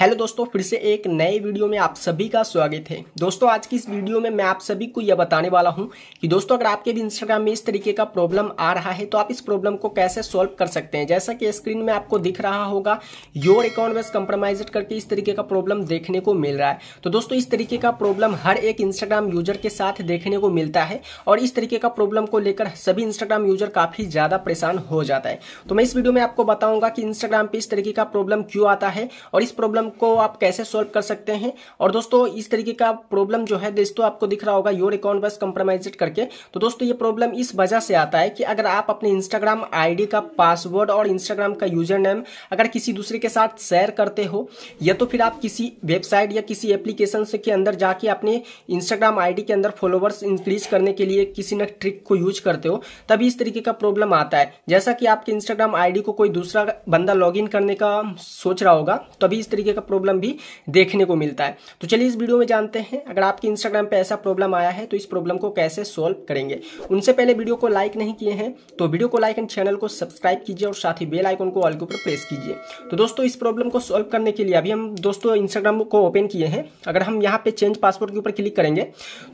hello दोस्तों फिर से एक नए वीडियो में आप सभी का स्वागत है दोस्तों आज की इस वीडियो में मैं आप सभी को यह बताने वाला हूं कि दोस्तों अगर आपके भी इंस्टाग्राम में इस तरीके का प्रॉब्लम आ रहा है तो आप इस प्रॉब्लम को कैसे सॉल्व कर सकते हैं जैसा कि स्क्रीन में आपको दिख रहा होगा योर अकाउंट बेस कंप्रोमाइज करके इस तरीके का प्रॉब्लम देखने को मिल रहा है तो दोस्तों इस तरीके का प्रॉब्लम हर एक इंस्टाग्राम यूजर के साथ देखने को मिलता है और इस तरीके का प्रॉब्लम को लेकर सभी इंस्टाग्राम यूजर काफी ज्यादा परेशान हो जाता है तो मैं इस वीडियो में आपको बताऊंगा कि इंस्टाग्राम पे इस तरीके का प्रॉब्लम क्यों आता है और इस प्रॉब्लम को आप कैसे सॉल्व कर सकते हैं और दोस्तों इस तरीके का प्रॉब्लम जो है दोस्तों आपको दिख रहा होगा योर अकाउंट बस कंप्रोमाइज करके तो दोस्तों ये प्रॉब्लम इस वजह से आता है कि अगर आप अपने इंस्टाग्राम आई का पासवर्ड और इंस्टाग्राम का यूजर नेम अगर किसी दूसरे के साथ शेयर करते हो या तो फिर आप किसी वेबसाइट या किसी एप्लीकेशन के अंदर जाके अपने इंस्टाग्राम आई के अंदर फॉलोवर्स इंक्रीज करने के लिए किसी न ट्रिक को यूज करते हो तभी इस तरीके का प्रॉब्लम आता है जैसा कि आपके इंस्टाग्राम आईडी को कोई दूसरा बंदा लॉगिन करने का सोच रहा होगा तभी इस तरीके का का प्रॉब्लम भी देखने को मिलता है तो चलिए इस वीडियो में जानते हैं अगर आपके इंस्टाग्राम पर ऐसा प्रॉब्लम आया है तो इस प्रॉब्लम को कैसे सॉल्व करेंगे उनसे पहले वीडियो को लाइक नहीं किए हैं तो वीडियो को लाइक एंड चैनल को सब्सक्राइब कीजिए और साथ ही बेल आइकन को ऑल के ऊपर प्रेस कीजिए तो दोस्तों इस प्रॉब्लम को सॉल्व करने के लिए अभी हम दोस्तों इंस्टाग्राम को ओपन किए हैं अगर हम यहाँ पे चेंज पासवर्ड के ऊपर क्लिक करेंगे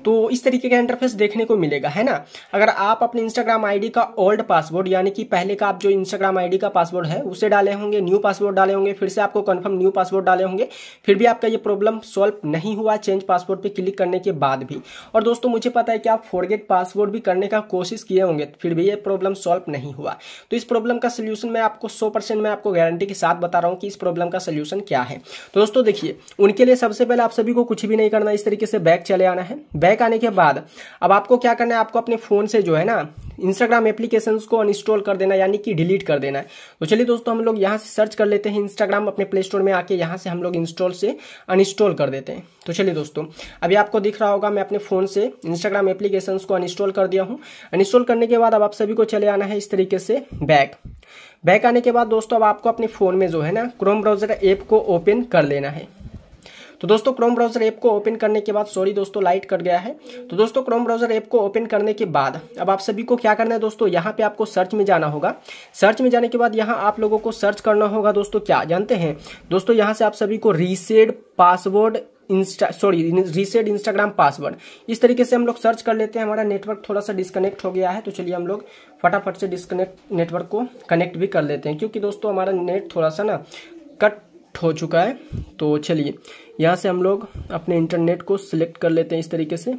तो इस तरीके का इंटरफेस देखने को मिलेगा है ना अगर आप अपने इंस्टाग्राम आईडी का ओल्ड पासवर्ड यानी कि पहले का आप जो इंस्टाग्राम आईडी का पासवर्ड है उसे डाले होंगे न्यू पासवर्ड डाले होंगे फिर से आपको कन्फर्म न्यू पासवर्ड वाले होंगे फिर भी आपका ये प्रॉब्लम सॉल्व नहीं हुआ चेंज पासवर्ड पे क्लिक करने के बाद भी और दोस्तों मुझे पता है कि आप फॉरगेट पासवर्ड भी करने का कोशिश किए होंगे फिर भी ये प्रॉब्लम सॉल्व नहीं हुआ तो इस प्रॉब्लम का सोल्यूशन मैं आपको सौ परसेंट मैं आपको गारंटी के साथ बता रहा हूँ कि इस प्रॉब्लम का सोल्यूशन क्या है तो दोस्तों देखिए उनके लिए सबसे पहले आप सभी को कुछ भी नहीं करना इस तरीके से बैक चले आना है बैक आने के बाद अब आपको क्या करना है आपको अपने फ़ोन से जो है ना इंस्टाग्राम एप्लीकेशन को अनइंस्टॉल कर देना यानी कि डिलीट कर देना है तो चलिए दोस्तों हम लोग यहाँ से सर्च कर लेते हैं इंस्टाग्राम अपने प्ले स्टोर में आके यहाँ से हम लोग इंस्टॉल से अनइंस्टॉल कर देते हैं तो चलिए दोस्तों अभी आपको दिख रहा होगा मैं अपने फ़ोन से इंस्टाग्राम एप्लीकेशन को अनइंस्टॉल कर दिया हूँ अनइंस्टॉल करने के बाद अब आप सभी को चले आना है इस तरीके से बैक बैक आने के बाद दोस्तों अब आपको अपने फ़ोन में जो है ना क्रोम ब्राउजर ऐप को ओपन कर लेना है तो दोस्तों क्रोम ब्राउजर ऐप को ओपन करने के बाद सॉरी दोस्तों लाइट कट गया है तो दोस्तों क्रोम ब्राउजर ऐप को ओपन करने के बाद अब आप सभी को क्या करना है दोस्तों यहाँ पे आपको सर्च में जाना होगा सर्च में जाने के बाद यहाँ आप लोगों को सर्च करना होगा दोस्तों क्या जानते हैं दोस्तों यहाँ से आप सभी को reset password Insta sorry reset Instagram password इस तरीके से हम लोग सर्च कर लेते हैं हमारा नेटवर्क थोड़ा सा डिस्कनेक्ट हो गया है तो चलिए हम लोग फटाफट से डिस्कनेक्ट नेटवर्क को कनेक्ट भी कर लेते हैं क्योंकि दोस्तों हमारा नेट थोड़ा सा ना कट कनेक्ट हो चुका है तो चलिए यहाँ से हम लोग अपने इंटरनेट को सिलेक्ट कर लेते हैं इस तरीके से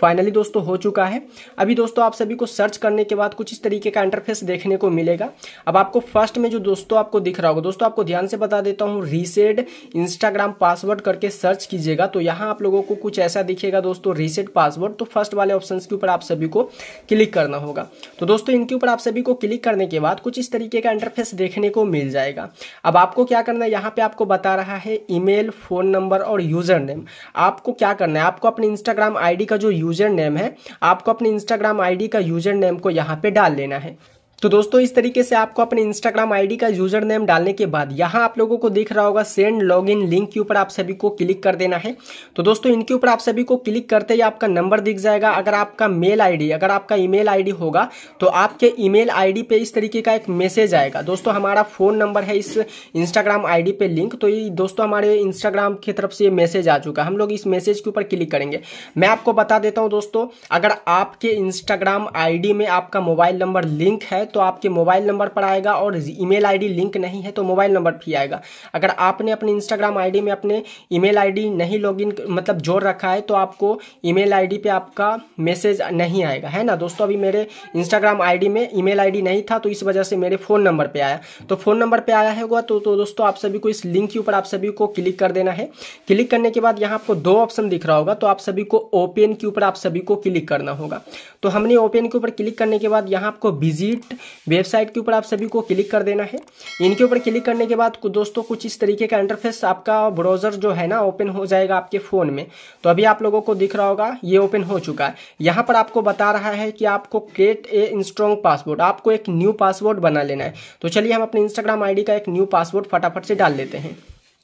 फाइनली दोस्तों हो चुका है अभी दोस्तों आप सभी को सर्च करने के बाद कुछ इस तरीके का इंटरफेस देखने को मिलेगा अब आपको फर्स्ट में जो दोस्तों आपको दिख रहा होगा दोस्तों आपको ध्यान से बता देता हूँ रीसेट इंस्टाग्राम पासवर्ड करके सर्च कीजिएगा तो यहाँ आप लोगों को कुछ ऐसा दिखेगा दोस्तों रीसेट पासवर्ड तो फर्स्ट वाले ऑप्शन के ऊपर आप सभी को क्लिक करना होगा तो दोस्तों इनके ऊपर आप सभी को क्लिक करने के बाद कुछ इस तरीके का इंटरफेस देखने को मिल जाएगा अब आपको क्या करना है यहाँ पे आपको बता रहा है ईमेल फोन नंबर और यूजर नेम आपको क्या करना है आपको अपने इंस्टाग्राम आईडी का जो यूजर नेम है आपको अपने इंस्टाग्राम आईडी का यूजर नेम को यहाँ पे डाल लेना है तो दोस्तों इस तरीके से आपको अपने इंस्टाग्राम आईडी का यूजर नेम डालने के बाद यहाँ आप लोगों को दिख रहा होगा सेंड लॉगिन लिंक के ऊपर आप सभी को क्लिक कर देना है तो दोस्तों इनके ऊपर आप सभी को क्लिक करते ही आपका नंबर दिख जाएगा अगर आपका मेल आईडी अगर आपका ईमेल आईडी होगा तो आपके ई मेल पे इस तरीके का एक मैसेज आएगा दोस्तों हमारा फोन नंबर है इस इंस्टाग्राम आई पे लिंक तो ये दोस्तों हमारे इंस्टाग्राम की तरफ से ये मैसेज आ चुका है हम लोग इस मैसेज के ऊपर क्लिक करेंगे मैं आपको बता देता हूँ दोस्तों अगर आपके इंस्टाग्राम आई में आपका मोबाइल नंबर लिंक है तो आपके मोबाइल नंबर पर आएगा और ईमेल आईडी लिंक नहीं है तो मोबाइल नंबर भी आएगा अगर आपने अपने इंस्टाग्राम आईडी में अपने ईमेल आईडी नहीं लॉगिन मतलब जोड़ रखा है तो आपको ईमेल आईडी पे आपका मैसेज नहीं आएगा है ना दोस्तों अभी मेरे इंस्टाग्राम आई में ई मेल नहीं था तो इस वजह से मेरे फ़ोन नंबर पर आया तो फ़ोन नंबर पर आया होगा तो तो दोस्तों आप सभी को इस लिंक के ऊपर आप सभी को क्लिक कर देना है क्लिक करने के बाद यहाँ आपको दो ऑप्शन दिख रहा होगा तो आप सभी को ओपन के ऊपर आप सभी को क्लिक करना होगा तो हमने ओपन के ऊपर क्लिक करने के बाद यहां आपको विजिट वेबसाइट के ऊपर आप सभी को क्लिक कर देना है इनके ऊपर क्लिक करने के बाद दोस्तों कुछ इस तरीके का इंटरफेस आपका ब्राउजर जो है ना ओपन हो जाएगा आपके फ़ोन में तो अभी आप लोगों को दिख रहा होगा ये ओपन हो चुका है यहाँ पर आपको बता रहा है कि आपको क्रिएट ए स्ट्रॉन्ग पासवर्ड आपको एक न्यू पासवर्ड बना लेना है तो चलिए हम अपने इंस्टाग्राम आई का एक न्यू पासवर्ड फटाफट से डाल लेते हैं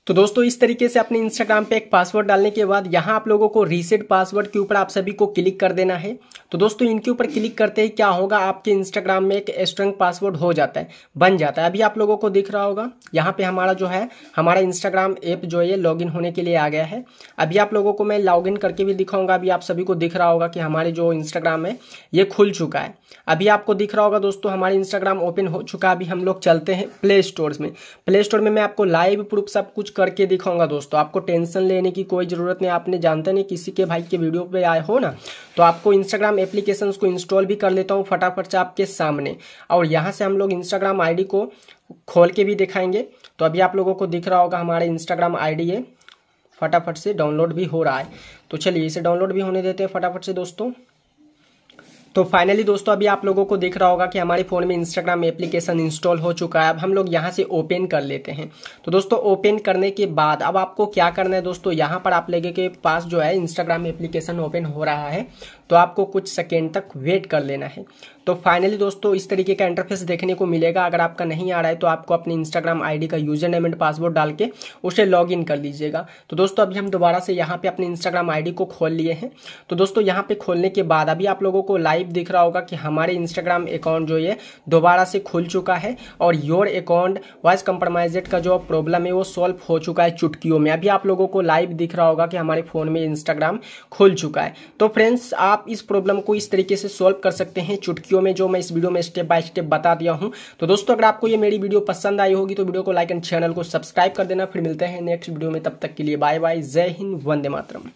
तो दोस्तों इस तरीके से अपने इंस्टाग्राम पे एक पासवर्ड डालने के बाद यहाँ आप लोगों को रीसेट पासवर्ड के ऊपर आप सभी को क्लिक कर देना है तो दोस्तों इनके ऊपर क्लिक करते ही क्या होगा आपके इंस्टाग्राम में एक स्ट्रंग पासवर्ड हो जाता है बन जाता है अभी आप लोगों को दिख रहा होगा यहाँ पे हमारा जो है हमारा इंस्टाग्राम ऐप जो है लॉग होने के लिए आ गया है अभी आप लोगों को मैं लॉग करके भी दिखाऊंगा अभी आप सभी को दिख रहा होगा कि हमारे जो इंस्टाग्राम है ये खुल चुका है अभी आपको दिख रहा होगा दोस्तों हमारे इंस्टाग्राम ओपन हो चुका है अभी हम लोग चलते हैं प्ले स्टोर में प्ले स्टोर में मैं आपको लाइव प्रूफ सब कुछ करके दिखाऊंगा दोस्तों आपको टेंशन लेने की कोई ज़रूरत नहीं आपने जानते नहीं किसी के भाई के वीडियो पे आए हो ना तो आपको इंस्टाग्राम एप्लीकेशन को इंस्टॉल भी कर लेता हूँ फटाफट से आपके सामने और यहाँ से हम लोग इंस्टाग्राम आई को खोल के भी दिखाएंगे तो अभी आप लोगों को दिख रहा होगा हमारे इंस्टाग्राम आई है फटाफट से डाउनलोड भी हो रहा है तो चलिए इसे डाउनलोड भी होने देते हैं फटाफट से दोस्तों तो फाइनली दोस्तों अभी आप लोगों को दिख रहा होगा कि हमारे फ़ोन में इंस्टाग्राम एप्लीकेशन इंस्टॉल हो चुका है अब हम लोग यहाँ से ओपन कर लेते हैं तो दोस्तों ओपन करने के बाद अब आपको क्या करना है दोस्तों यहाँ पर आप लोगों के पास जो है इंस्टाग्राम एप्लीकेशन ओपन हो रहा है तो आपको कुछ सेकेंड तक वेट कर लेना है तो फाइनली दोस्तों इस तरीके का इंटरफेस देखने को मिलेगा अगर आपका नहीं आ रहा है तो आपको अपने इंस्टाग्राम आईडी का यूजर नेम एंड पासवर्ड डाल के उसे लॉग इन कर लीजिएगा तो दोस्तों अभी हम दोबारा से यहाँ पे अपने इंस्टाग्राम आईडी को खोल लिए हैं तो दोस्तों यहाँ पे खोलने के बाद अभी आप लोगों को लाइव दिख रहा होगा कि हमारे इंस्टाग्राम अकाउंट जो ये दोबारा से खुल चुका है और योर अकाउंट वॉइस कंप्रोमाइजेड का जो प्रॉब्लम है वो सॉल्व हो चुका है चुटकियों में अभी आप लोगों को लाइव दिख रहा होगा कि हमारे फ़ोन में इंस्टाग्राम खुल चुका है तो फ्रेंड्स आप इस प्रॉब्लम को इस तरीके से सॉल्व कर सकते हैं चुटकी क्यू में जो मैं इस वीडियो में स्टेप बाय स्टेप बता दिया हूं तो दोस्तों अगर आपको ये मेरी वीडियो पसंद आई होगी तो वीडियो को लाइक एंड चैनल को सब्सक्राइब कर देना फिर मिलते हैं नेक्स्ट वीडियो में तब तक के लिए बाय बाय जय हिंद वंदे मातरम